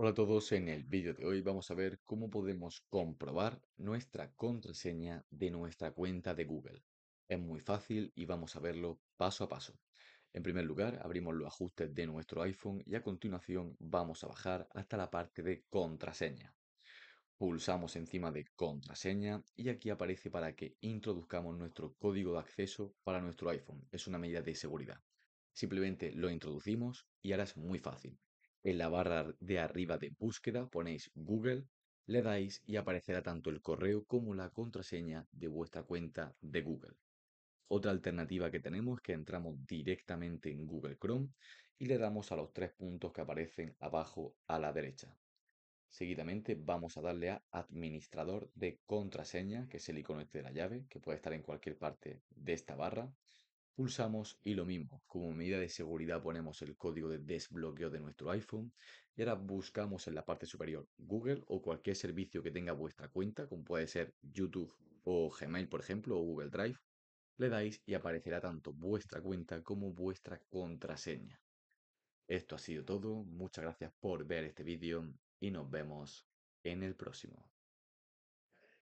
Hola a todos, en el vídeo de hoy vamos a ver cómo podemos comprobar nuestra contraseña de nuestra cuenta de Google. Es muy fácil y vamos a verlo paso a paso. En primer lugar, abrimos los ajustes de nuestro iPhone y a continuación vamos a bajar hasta la parte de contraseña. Pulsamos encima de contraseña y aquí aparece para que introduzcamos nuestro código de acceso para nuestro iPhone. Es una medida de seguridad. Simplemente lo introducimos y ahora es muy fácil. En la barra de arriba de búsqueda ponéis Google, le dais y aparecerá tanto el correo como la contraseña de vuestra cuenta de Google. Otra alternativa que tenemos es que entramos directamente en Google Chrome y le damos a los tres puntos que aparecen abajo a la derecha. Seguidamente vamos a darle a administrador de contraseña, que es el icono este de la llave, que puede estar en cualquier parte de esta barra. Pulsamos y lo mismo, como medida de seguridad ponemos el código de desbloqueo de nuestro iPhone y ahora buscamos en la parte superior Google o cualquier servicio que tenga vuestra cuenta, como puede ser YouTube o Gmail por ejemplo o Google Drive, le dais y aparecerá tanto vuestra cuenta como vuestra contraseña. Esto ha sido todo, muchas gracias por ver este vídeo y nos vemos en el próximo.